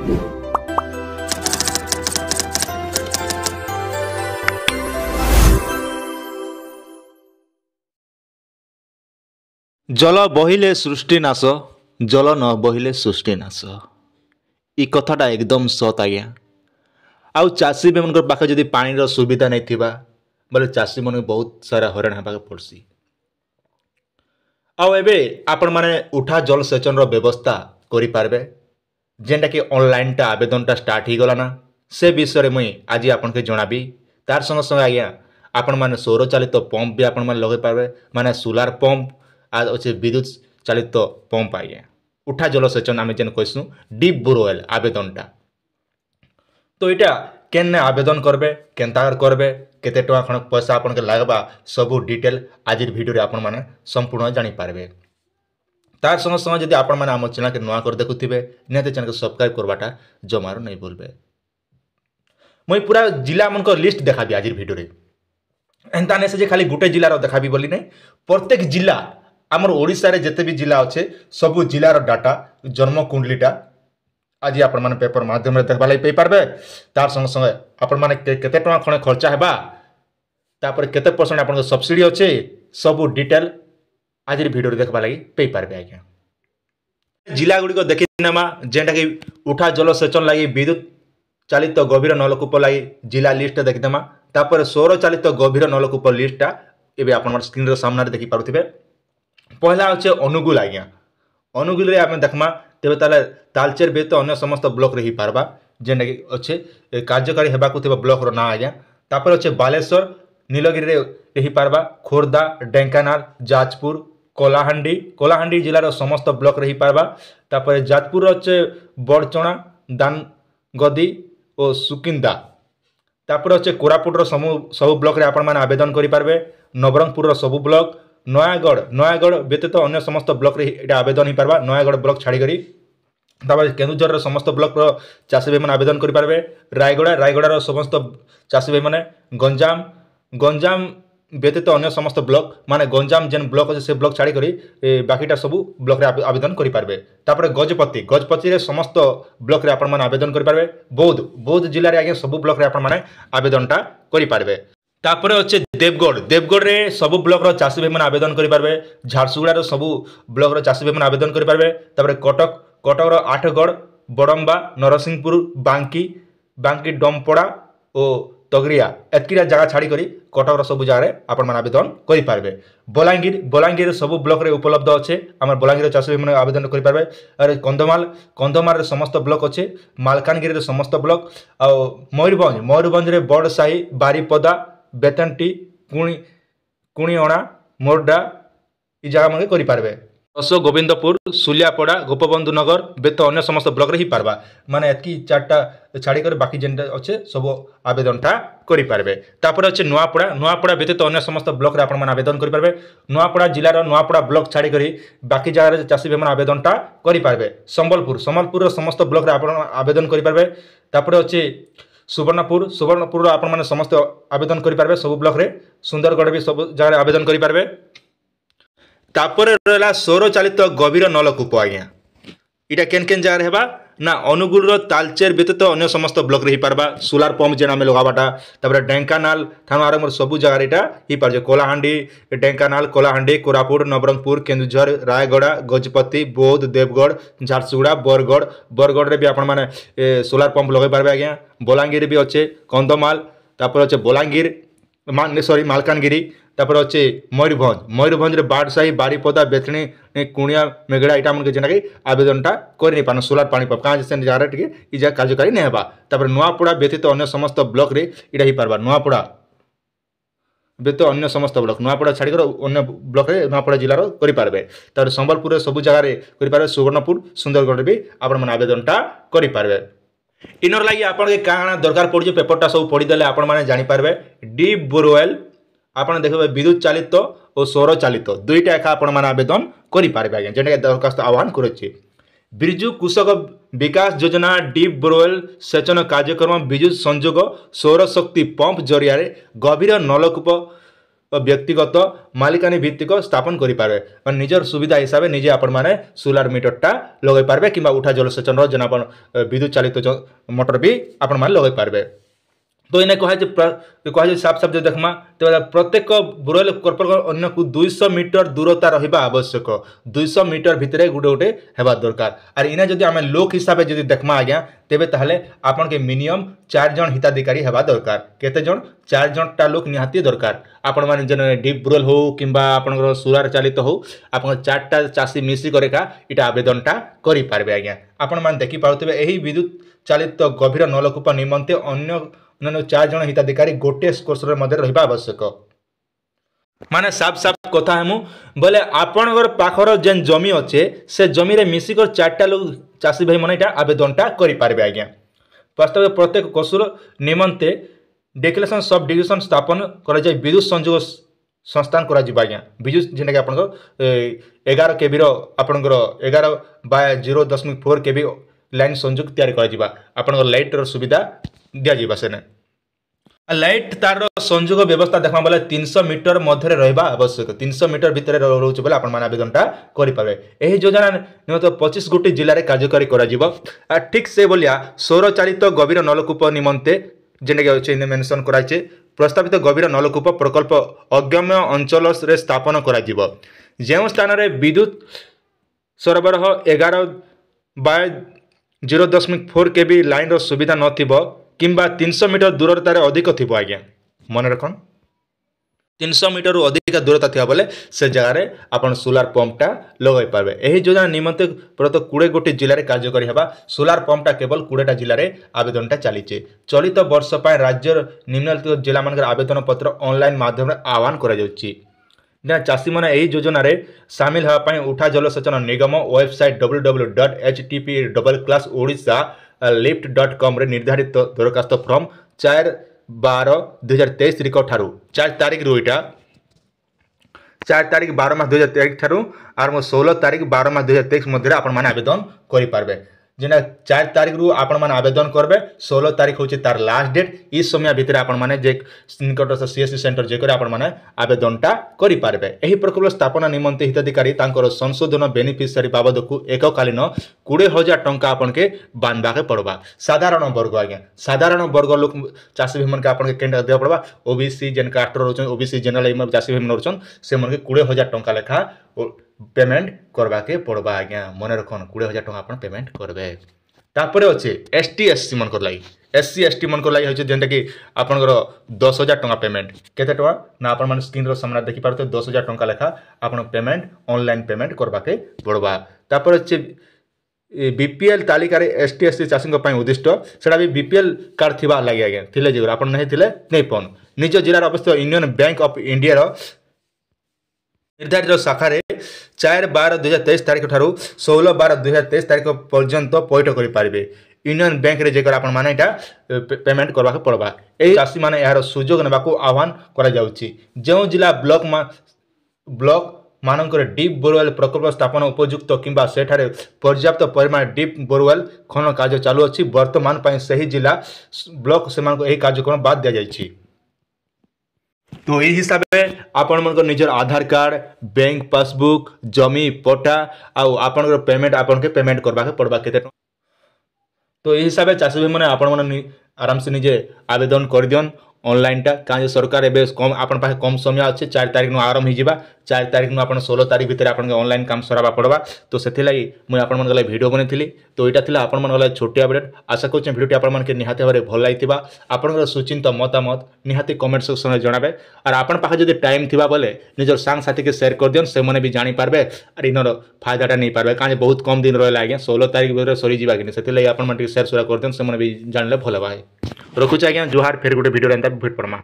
ଜଳ ବହିଲେ ସୃଷ୍ଟି ନାଶ ଜଳ ନ ବହିଲେ ସୃଷ୍ଟି ନାଶ ଏ କଥାଟା ଏକଦମ ସତ୍ ଆଜ୍ଞା ଆଉ ଚାଷୀମାନଙ୍କର ପାଖେ ଯଦି ପାଣିର ସୁବିଧା ନେଇଥିବା ବୋଲେ ଚାଷୀମାନଙ୍କୁ ବହୁତ ସାରା ହଇରାଣ ହେବାକୁ ପଡ଼୍ସି ଆଉ ଏବେ ଆପଣମାନେ ଉଠା ଜଳସେଚନର ବ୍ୟବସ୍ଥା କରିପାରିବେ ଯେନ୍ଟାକି ଅନ୍ଲାଇନ୍ଟା ଆବେଦନଟା ଷ୍ଟାର୍ଟ୍ ହେଇଗଲାନା ସେ ବିଷୟରେ ମୁଇଁ ଆଜି ଆପଣକେ ଜଣାବି ତାର୍ ସଙ୍ଗେ ସଙ୍ଗେ ଆଜ୍ଞା ଆପଣମାନେ ସୌରଚାଳିତ ପମ୍ପ ବି ଆପଣମାନେ ଲଗେଇ ପାରବେ ମାନେ ସୋଲାର୍ ପମ୍ପ ଆର୍ ଅଛେ ବିଦ୍ୟୁତ ଚାଳିତ ପମ୍ପ ଆଜ୍ଞା ଉଠା ଜଳସେଚନ ଆମେ ଯେନ୍ କହିସୁଁ ଡିପ୍ ବୋରୱେଲ୍ ଆବେଦନଟା ତ ଇଟା କେନ୍ନେ ଆବେଦନ କରବେ କେନ୍ତା କରବେ କେତେ ଟଙ୍କା ଖଣ୍ଡ ପଇସା ଆପଣକେ ଲାଗ୍ବା ସବୁ ଡିଟେଲ୍ ଆଜିର ଭିଡ଼ିଓରେ ଆପଣମାନେ ସମ୍ପୂର୍ଣ୍ଣ ଜାଣିପାରିବେ তার সঙ্গে সঙ্গে যদি আপনার আমার চ্যানেলকে নয় করে দেখুবে নিহতি চ্যানেলকে সবসক্রাইব করবাটা জমার নাই বলবে মুই পুরা জেলা মানকর লিস্ট দেখাবি আজির ভিডিওরে ଏନ୍ତା ନାଇଁ ସେ ଯେ ଖାଲି ଗୋଟେ ଜିଲ୍ଲାର ଦେଖାବି ବୋଲି ନାହିଁ ପ୍ରତ୍ୟେକ ଜିଲ୍ଲା ଆମର ଓଡ଼ିଶାରେ ଯେତେ ବି ଜିଲ୍ଲା ଅଛେ ସବୁ ଜିଲ୍ଲାର ଡାଟା ଜନ୍ମ କୁଣ୍ଡଲିଟା ଆଜି ଆପଣମାନେ ପେପର ମାଧ୍ୟମରେ ଦେଖ୍ବା ଲାଗି ପାଇପାରିବେ ତାର୍ ସଙ୍ଗେ ସଙ୍ଗେ ଆପଣମାନେ କେତେ ଟଙ୍କା ଖଣ୍ଡେ ଖର୍ଚ୍ଚା ହେବା ତାପରେ କେତେ ପରସେଣ୍ଟ ଆପଣଙ୍କ ସବସିଡ଼ି ଅଛେ ସବୁ ଡିଟେଲ୍ ଆଜିର ଭିଡ଼ିଓରେ ଦେଖ୍ବା ଲାଗି ପାଇପାରିବେ ଆଜ୍ଞା ଜିଲ୍ଲାଗୁଡ଼ିକ ଦେଖିନେମା ଯେନ୍ଟାକି ଉଠା ଜଳସେଚନ ଲାଗି ବିଦ୍ୟୁତ୍ ଚାଳିତ ଗଭୀର ନଳକୂପ ଲାଗି ଜିଲ୍ଲା ଲିଷ୍ଟଟା ଦେଖିଦେମା ତାପରେ ସୌର ଚାଳିତ ଗଭୀର ନଳକୂପ ଲିଷ୍ଟଟା ଏବେ ଆପଣମାନେ ସ୍କ୍ରିନ୍ର ସାମ୍ନାରେ ଦେଖିପାରୁଥିବେ ପହିଲା ହେଉଛେ ଅନୁଗୁଳ ଆଜ୍ଞା ଅନୁଗୁଳରେ ଆମେ ଦେଖ୍ମା ତେବେ ତାହେଲେ ତାଲଚେର ବ୍ୟତୀତ ଅନ୍ୟ ସମସ୍ତ ବ୍ଲକ୍ରେ ହେଇପାର୍ବା ଯେନ୍ଟାକି ଅଛେ କାର୍ଯ୍ୟକାରୀ ହେବାକୁ ଥିବା ବ୍ଲକ୍ର ନାଁ ଆଜ୍ଞା ତାପରେ ଅଛେ ବାଲେଶ୍ୱର ନୀଳଗିରିରେ ହେଇପାର୍ବା ଖୋର୍ଦ୍ଧା ଢେଙ୍କାନାଳ ଯାଜପୁର କଲାହାଣ୍ଡି କଲାହାଣ୍ଡି ଜିଲ୍ଲାର ସମସ୍ତ ବ୍ଲକ୍ରେ ହେଇପାର୍ବା ତା'ପରେ ଯାଜପୁରର ଅଛେ ବଡ଼ଚଣା ଦାନଗଦି ଓ ସୁକିନ୍ଦା ତା'ପରେ ଅଛେ କୋରାପୁଟର ସବୁ ସବୁ ବ୍ଲକ୍ରେ ଆପଣମାନେ ଆବେଦନ କରିପାରିବେ ନବରଙ୍ଗପୁରର ସବୁ ବ୍ଲକ୍ ନୟାଗଡ଼ ନୟାଗଡ଼ ବ୍ୟତୀତ ଅନ୍ୟ ସମସ୍ତ ବ୍ଲକ୍ରେ ଏଇଟା ଆବେଦନ ହେଇପାର୍ବା ନୟାଗଡ଼ ବ୍ଲକ୍ ଛାଡ଼ିକରି ତାପରେ କେନ୍ଦୁଝରର ସମସ୍ତ ବ୍ଲକ୍ର ଚାଷୀ ଭାଇମାନେ ଆବେଦନ କରିପାରିବେ ରାୟଗଡ଼ା ରାୟଗଡ଼ାର ସମସ୍ତ ଚାଷୀ ଭାଇମାନେ ଗଞ୍ଜାମ ଗଞ୍ଜାମ ব্যতীত অন্য সমস্ত ব্লক মানে গঞ্জাম যে ব্লক আছে সে ব্লক ছাড়ি করে বাকিটা সব ব্লকরে আবেদন করে করিপারবে তারপরে গজপতি গজপতিরে সমস্ত ব্লকরে আপনার আবেদন করে করিপারবে বৌদ্ধ বৌদ্ধ জেলার আজ্ঞা সব ব্লকরে আপনার আবেদনটা করে করিপারবে তারপরে হচ্ছে দেবগড় দেবগড়ে সব ব্লকর চাষী ভাইমানে আবেদন করে করিপারবে ঝারসুগুড়ার সব ব্লকর চাষী ভাইমানে আবেদন করে করিপারবে তারপরে কটক কটকর আঠগড় বড়ম্বা নরসিংহপুর বাঙ্কি বাঙ্কি ডমপড়া ও ତଗରିଆ ଏତକିଟା ଜାଗା ଛାଡ଼ିକରି କଟକର ସବୁ ଜାଗାରେ ଆପଣମାନେ ଆବେଦନ କରିପାରିବେ ବଲାଙ୍ଗୀର ବଲାଙ୍ଗୀର ସବୁ ବ୍ଲକରେ ଉପଲବ୍ଧ ଅଛେ ଆମର ବଲାଙ୍ଗୀର ଚାଷୀମାନେ ଆବେଦନ କରିପାରିବେ ଆରେ କନ୍ଧମାଳ କନ୍ଧମାଳରେ ସମସ୍ତ ବ୍ଲକ ଅଛେ ମାଲକାନଗିରିରେ ସମସ୍ତ ବ୍ଲକ ଆଉ ମୟୂରଭଞ୍ଜ ମୟୂରଭଞ୍ଜରେ ବଡ଼ସାହି ବାରିପଦା ବେତନଟି କୁଣି କୁଣିଅଣା ମୋର୍ଡ଼ା ଇ ଜାଗାମାନେ କରିପାରିବେ ଦଶ ଗୋବିନ୍ଦପୁର ସୁଲିଆପଡ଼ା ଗୋପବନ୍ଧୁ ନଗର ବେତ ଅନ୍ୟ ସମସ୍ତ ବ୍ଲକ୍ରେ ହେଇପାର୍ବା ମାନେ ଏତ୍କି ଚାରିଟା ଛାଡ଼ିକରି ବାକି ଯେନ୍ଟା ଅଛେ ସବୁ ଆବେଦନଟା କରିପାରିବେ ତାପରେ ଅଛି ନୂଆପଡ଼ା ନୂଆପଡ଼ା ବ୍ୟତୀତ ଅନ୍ୟ ସମସ୍ତ ବ୍ଲକ୍ରେ ଆପଣମାନେ ଆବେଦନ କରିପାରିବେ ନୂଆପଡ଼ା ଜିଲ୍ଲାର ନୂଆପଡ଼ା ବ୍ଲକ୍ ଛାଡ଼ିକରି ବାକି ଜାଗାରେ ଚାଷୀ ଭାଇମାନେ ଆବେଦନଟା କରିପାରିବେ ସମ୍ବଲପୁର ସମ୍ବଲପୁରର ସମସ୍ତ ବ୍ଲକ୍ରେ ଆପଣ ଆବେଦନ କରିପାରିବେ ତାପରେ ଅଛି সুবর্ণপুর সুবর্ণপুর আপনার সমস্ত আবেদন করে পারবে সব ব্লকরে সুন্দরগড়ে বি সব জায়গায় আবেদন করে পারবে তারপরে রহলা সৌরচালিত গভীর নলকূপ আজ্ঞা এটা কেন কেন জায়গার হবা না অনুগুলর তালচের ব্যতীত অন্য সমস্ত ব্লকরে হইপারবা সোলার পম্প যে আমি লগাবাটা তারপরে ঢেঙ্কানাল থানু আরম্ভ সবু জায়গার এটা হইপারছে কোলাহান্ডি ঢেঙ্কানাল কোলাহান্ডি কোরাপুট নবরঙ্গপুর কেন্দুঝর রায়গড়া গজপতি বৌদ্ধ দেবগড় ঝারসুগুড়া বরগড় বরগড়ে বি আপন মানে সোলার পম্প লগাই পারবে আজ্ঞা বলাঙ্গীর বি অছে কন্ধমাল তারপরে অছে বলাঙ্গীর সরি মালকানগিরি তারপরে হচ্ছে ময়ূরভঞ্জ ময়ূরভঞ্জের বাড়সাহি বারিপদা বেতনি কুণিয়া মেঘড়া এটা আমাকে যেটাকি আবেদনটা করে নিপার সোলার পানি পাব কাজ সে জায়গাটা টিকে এই জায়গা কার্যকারী নেই হবা তারপরে নয়াপড়া ব্যতীত অন্য সমস্ত ব্লকরে এটা হইপারবা নয়াপড়া ব্যতীত অন্য সমস্ত ব্লক নয়াপড়া ছাড়িকর অন্য ব্লকরে নয়াপড়া জেলার করিপারবে তারপরে সম্বলপুরের সবু জায়গায় করিপারবে সুবর্ণপুর সুন্দরগড়ে বি আপনার মানে আবেদনটা করিপারবে ইনর লাগি আপনার কাঁড়া দরকার পড়ছে পেপরটা সব পড়িদেলে আপনার জাঁপারে ডিপ বোরওয়েল আপনার দেখবে বিদ্যুৎ চালিত ও সৌর চালিত দুইটা একা আপনার আবেদন করে পারবে আজ্ঞা যেটা দরখাস্ত আহ্বান করেছে বিজু কৃষক বিকাশ যোজনা ডিপ বোরওয়েল সেচন কার্যক্রম বিদ্যুৎ সংযোগ সৌরশক্তি পম্প জরিয়ায় গভীর নলকূপ ବା ବ୍ୟକ୍ତିଗତ ମାଲିକାନୀ ଭିତ୍ତିକ ସ୍ଥାପନ କରିପାରିବେ ମାନେ ନିଜର ସୁବିଧା ହିସାବରେ ନିଜେ ଆପଣମାନେ ସୋଲାର ମିଟରଟା ଲଗାଇ ପାରିବେ କିମ୍ବା ଉଠା ଜଳସେଚନର ଯେନ୍ ଆପଣ ବିଦ୍ୟୁତ ଚାଳିତ ମଟର ବି ଆପଣମାନେ ଲଗାଇ ପାରିବେ ତ ଇନେ କୁହାଯାଇଛି କୁହାଯାଇଛି ସାଫ୍ ସାଫ୍ ଯଦି ଦେଖ୍ମା ତେବେ ପ୍ରତ୍ୟେକ ବୋରୱେଲ୍ କର୍ପୋରକ ଅନ୍ୟକୁ ଦୁଇଶହ ମିଟର ଦୂରତା ରହିବା ଆବଶ୍ୟକ ଦୁଇଶହ ମିଟର ଭିତରେ ଗୋଟେ ଗୋଟେ ହେବା ଦରକାର ଆର୍ ଇନେ ଯଦି ଆମେ ଲୋକ୍ ହିସାବରେ ଯଦି ଦେଖ୍ମା ଆଜ୍ଞା ତେବେ ତାହେଲେ ଆପଣକେ ମିନିମମ୍ ଚାରି ଜଣ ହିତାଧିକାରୀ ହେବା ଦରକାର କେତେ ଜଣ ଚାରି ଜଣଟା ଲୋକ୍ ନିହାତି ଦରକାର ଆପଣମାନେ ଯେନ୍ ଡିପ୍ ବୋରୱେଲ୍ ହଉ କିମ୍ବା ଆପଣଙ୍କର ସୁରାର ଚାଳିତ ହଉ ଆପଣ ଚାରିଟା ଚାଷୀ ମିଶିକରି ଏକା ଏଇଟା ଆବେଦନଟା କରିପାରିବେ ଆଜ୍ଞା ଆପଣମାନେ ଦେଖିପାରୁଥିବେ ଏହି ବିଦ୍ୟୁତ୍ ଚାଳିତ ଗଭୀର ନଳକୂପ ନିମନ୍ତେ ଅନ୍ୟ ନହେଲେ ଚାରି ଜଣ ହିତାଧିକାରୀ ଗୋଟିଏ କୋର୍ସର ମଧ୍ୟରେ ରହିବା ଆବଶ୍ୟକ ମାନେ ସାଫ ସାଫ କଥା ହେମୁ ବୋଲେ ଆପଣଙ୍କର ପାଖର ଯେନ୍ ଜମି ଅଛେ ସେ ଜମିରେ ମିଶିକରି ଚାରିଟା ଲୋକ ଚାଷୀ ଭାଇମାନେ ଏଇଟା ଆବେଦନଟା କରିପାରିବେ ଆଜ୍ଞା ବାସ୍ତବ ପ୍ରତ୍ୟେକ କସୁର ନିମନ୍ତେ ଡିକ୍ଲେସନ୍ ସବ୍ ଡିଭିଜନ୍ ସ୍ଥାପନ କରାଯାଇ ବିଦ୍ୟୁତ୍ ସଂଯୋଗ ସଂସ୍ଥାନ କରାଯିବ ଆଜ୍ଞା ବିଜୁ ଯେନ୍ଟାକି ଆପଣଙ୍କର ଏଗାର କେବିର ଆପଣଙ୍କର ଏଗାର ବା ଜିରୋ ଦଶମିକ ଫୋର୍ କେବି ଲାଇନ୍ ସଂଯୋଗ ତିଆରି କରାଯିବା ଆପଣଙ୍କ ଲାଇଟ୍ର ସୁବିଧା ଦିଆଯିବା ସେନେ ଲାଇଟ୍ ତାର ସଂଯୋଗ ବ୍ୟବସ୍ଥା ଦେଖମା ବେଲେ ତିନିଶହ ମିଟର ମଧ୍ୟରେ ରହିବା ଆବଶ୍ୟକ ତିନିଶହ ମିଟର ଭିତରେ ରହୁଛି ବୋଲେ ଆପଣମାନେ ଆବେଦନଟା କରିପାରିବେ ଏହି ଯୋଜନା ନିମନ୍ତେ ପଚିଶ ଗୋଟି ଜିଲ୍ଲାରେ କାର୍ଯ୍ୟକାରୀ କରାଯିବ ଠିକ୍ ସେଭଳିଆ ସୌରଚାଳିତ ଗଭୀର ନଳକୂପ ନିମନ୍ତେ ଯେନ୍ଟାକି ଅଛି ମେନସନ୍ କରାଯାଇଛି ପ୍ରସ୍ତାବିତ ଗଭୀର ନଳକୂପ ପ୍ରକଳ୍ପ ଅଗମ୍ୟ ଅଞ୍ଚଳରେ ସ୍ଥାପନ କରାଯିବ ଯେଉଁ ସ୍ଥାନରେ ବିଦ୍ୟୁତ ସରବରାହ ଏଗାର ବାଇ জিরো দশমিক ଫୋର୍ କେ ବି ଲାଇନ୍ର ସୁବିଧା ନଥିବ କିମ୍ବା ତିନିଶହ ମିଟର ଦୂରରେ ତା'ର ଅଧିକ ଥିବ ଆଜ୍ଞା ମନେ ରଖନ୍ ତିନିଶହ ମିଟରରୁ ଅଧିକା ଦୂରତା ଥିବା ବୋଲେ ସେ ଜାଗାରେ ଆପଣ ସୋଲାର ପମ୍ପଟା ଲଗାଇ ପାରିବେ ଏହି ଯୋଜନା ନିମନ୍ତେ ପ୍ରାୟତଃ କୋଡ଼ିଏ ଗୋଟି ଜିଲ୍ଲାରେ କାର୍ଯ୍ୟକାରୀ ହେବା ସୋଲାର ପମ୍ପଟା କେବଳ କୋଡ଼ିଏଟା ଜିଲ୍ଲାରେ ଆବେଦନଟା ଚାଲିଛି ଚଳିତ ବର୍ଷ ପାଇଁ ରାଜ୍ୟର ନିମ୍ନଲିଖିତ ଜିଲ୍ଲାମାନଙ୍କର ଆବେଦନ ପତ୍ର ଅନଲାଇନ୍ ମାଧ୍ୟମରେ ଆହ୍ୱାନ କରାଯାଉଛି ନା ଚାଷୀମାନେ ଏହି ଯୋଜନାରେ ସାମିଲ ହେବା ପାଇଁ ଉଠା ଜଳସେଚନ ନିଗମ website W W dot H T P double class Odisha lift dot କମ୍ରେ ନିର୍ଦ୍ଧାରିତ ଦରଖାସ୍ତ ଫର୍ମ ଚାରି ବାର ଦୁଇହଜାର ତେଇଶ ତାରିଖ ଠାରୁ ଚାରି ତାରିଖରୁ ଏଇଟା ଚାରି ତାରିଖ ବାର ମାସ ଦୁଇହଜାର ତେଇଶ ଠାରୁ ଆରମ୍ଭ ଷୋହଳ ତାରିଖ ବାର ମାସ ଦୁଇହଜାର ତେଇଶ ମଧ୍ୟରେ ଆପଣମାନେ ଆବେଦନ କରିପାରିବେ যেটা চার তারিখ রু আপনার আবেদন করবে ষোল তারিখ হচ্ছে তার লাস্ট ডেট এই সময় ভিতরে আপনার যে নিকটস্থ সিএসসি সেন্টর যে করে আপনার আবেদনটা করে পারবে এই প্রকল্প স্থাপনা নিমন্তে হিতাধিকারী তাঁর সংশোধন বেনিফিসিয়ারি বাবদকু এককালীন কোড়ি হাজার টঙ্কা আপনাকে বাঁধবাকে পড়বা সাধারণ বর্গ আজ্ঞা সাধারণ বর্গ লোক চাষী ভাইমানকে আপনাকে কেনটা দেওয়া পড়বা ওবিসি যেন কাস্টর রয়েছেন ওবিসি জেনারেল চাষী ভাইমান রয়েছেন সেমানকে কোড়ি হাজার টঙ্কা লেখা ପେମେଣ୍ଟ କରବାକେ ପଡ଼ବା ଆଜ୍ଞା ମନେ ରଖନ୍ କୋଡ଼ିଏ ହଜାର ଟଙ୍କା ଆପଣ ପେମେଣ୍ଟ କରବେ ତାପରେ ଅଛେ ଏସ୍ ଟି ଏସ୍ ସି ମାନଙ୍କର ଲାଗି ଏସ୍ ସି ଏସ୍ ଟି ମାନଙ୍କର ଲାଗି ହେଉଛି ଯେନ୍ଟାକି ଆପଣଙ୍କର ଦଶ ହଜାର ଟଙ୍କା ପେମେଣ୍ଟ କେତେ ଟଙ୍କା ନା ଆପଣମାନେ ସ୍କ୍ରିନ୍ର ସାମ୍ନା ଦେଖିପାରୁଥିବେ ଦଶ ହଜାର ଟଙ୍କା ଲେଖା ଆପଣ ପେମେଣ୍ଟ ଅନଲାଇନ୍ ପେମେଣ୍ଟ କରବାକେ ପଡ଼ବା ତାପରେ ଅଛେ বিপিএল তালিকার এস টি এস সি চাষী উদ্দিষ্ট সেটা বি বিপিএল কার্ড থাকা লাগে আজ্ঞা থিলে যে আপনার নেই থিলে নেই পন নিজ জেলার অবস্থিত ইউনিয়ন ব্যাঙ্ক অফ ইন্ডিয়ার নির্ধারিত শাখারে চার বার দুই হাজার তেইশ তারিখ ঠার ষোল বার দুই হাজার তেইশ তারিখ পর্যন্ত পৈঠ করে ইউনিয়ন ব্যাঙ্করে যাই আপন মানে এটা পেমেন্ট করা পড়বা এই চাষী মানে এর সুযোগ নেওয়া আহ্বান করা যাচ্ছে যে জেলা ব্লক ব্লক ମାନଙ୍କରେ ଡିପ୍ ବୋରୱେଲ୍ ପ୍ରକଳ୍ପ ସ୍ଥାପନ ଉପଯୁକ୍ତ କିମ୍ବା ସେଠାରେ ପର୍ଯ୍ୟାପ୍ତ ପରିମାଣ ଡିପ୍ ବୋରୱେଲ୍ ଖନନ କାର୍ଯ୍ୟ ଚାଲୁଅଛି ବର୍ତ୍ତମାନ ପାଇଁ ସେହି ଜିଲ୍ଲା ବ୍ଲକ୍ ସେମାନଙ୍କୁ ଏହି କାର୍ଯ୍ୟକ୍ରମ ବାଦ୍ ଦିଆଯାଇଛି তো এই হিসাবে ଆପଣମାନଙ୍କର ନିଜର ଆଧାର କାର୍ଡ଼ ବ୍ୟାଙ୍କ ପାସବୁକ୍ ଜମି ପଟା ଆଉ ଆପଣଙ୍କର ପେମେଣ୍ଟ ଆପଣକେ ପେମେଣ୍ଟ କରବାକେ ପଡ଼ବା କେତେ ଟଙ୍କା ତ ଏହି ହିସାବରେ ଚାଷୀ ଭାଇମାନେ ଆପଣମାନେ ଆରାମସେ ନିଜେ ଆବେଦନ କରିଦିଅନ୍ ଅନଲାଇନ୍ଟା କାହିଁକି ସରକାର ଏବେ କମ୍ ଆପଣଙ୍କ ପାଖେ କମ୍ ସମୟ ଅଛି ଚାରି ତାରିଖନୁ ଆରମ୍ଭ ହେଇଯିବା ଚାରି ତାରିଖନୁ ଆପଣ ଷୋହଳ ତାରିଖ ଭିତରେ ଆପଣଙ୍କ ଅନଲାଇନ୍ କାମ ସରାବା ପଡ଼ବା ତ ସେଥିଲାଗି ମୁଇଁ ଆପଣମାନଙ୍କ ଲାଗି ଭିଡ଼ିଓ ବନେଇଥିଲି ତ ଏଇଟା ଥିଲା ଆପଣମାନଙ୍କ ଲାଗି ଛୋଟିଆ ଅପଡ଼େଟ୍ ଆଶା କରୁଛି ଭିଡ଼ିଓଟି ଆପଣମାନଙ୍କୁ ନିହାତି ଭାବରେ ଭଲ ଲାଗିଥିବା ଆପଣଙ୍କର ସୁଚିନ୍ତ ମତାମତ ନିହାତି କମେଣ୍ଟ ସେକ୍ସନ୍ରେ ଜଣାବେ ଆର୍ ଆପଣ ପାଖେ ଯଦି ଟାଇମ୍ ଥିବା ବୋଲେ ନିଜର ସାଙ୍ଗସାଥିକେ ସେୟାର କରିଦିଅନ୍ ସେମାନେ ବି ଜାଣିପାରିବେ ଆର୍ ଇନର ଫାଇଦାଟା ନେଇପାରିବେ କାହିଁକି ବହୁତ କମ୍ ଦିନ ରହିଲା ଆଜ୍ଞା ଷୋହଳ ତାରିଖ ଭିତରେ ସରିଯିବା କି ନାହିଁ ସେଥିଲାଗି ଆପଣମାନେ ଟିକେ ସେୟାର ସୁରା କରିଦିଅନ୍ ସେମାନେ ବି ଜାଣିଲେ ଭଲ ହେବା ରଖୁଛି ଆଜ୍ଞା ଜୁହାର ଫେର ଗୋଟେ ଭିଡ଼ିଓ ଏନ୍ତା साहेब भोईट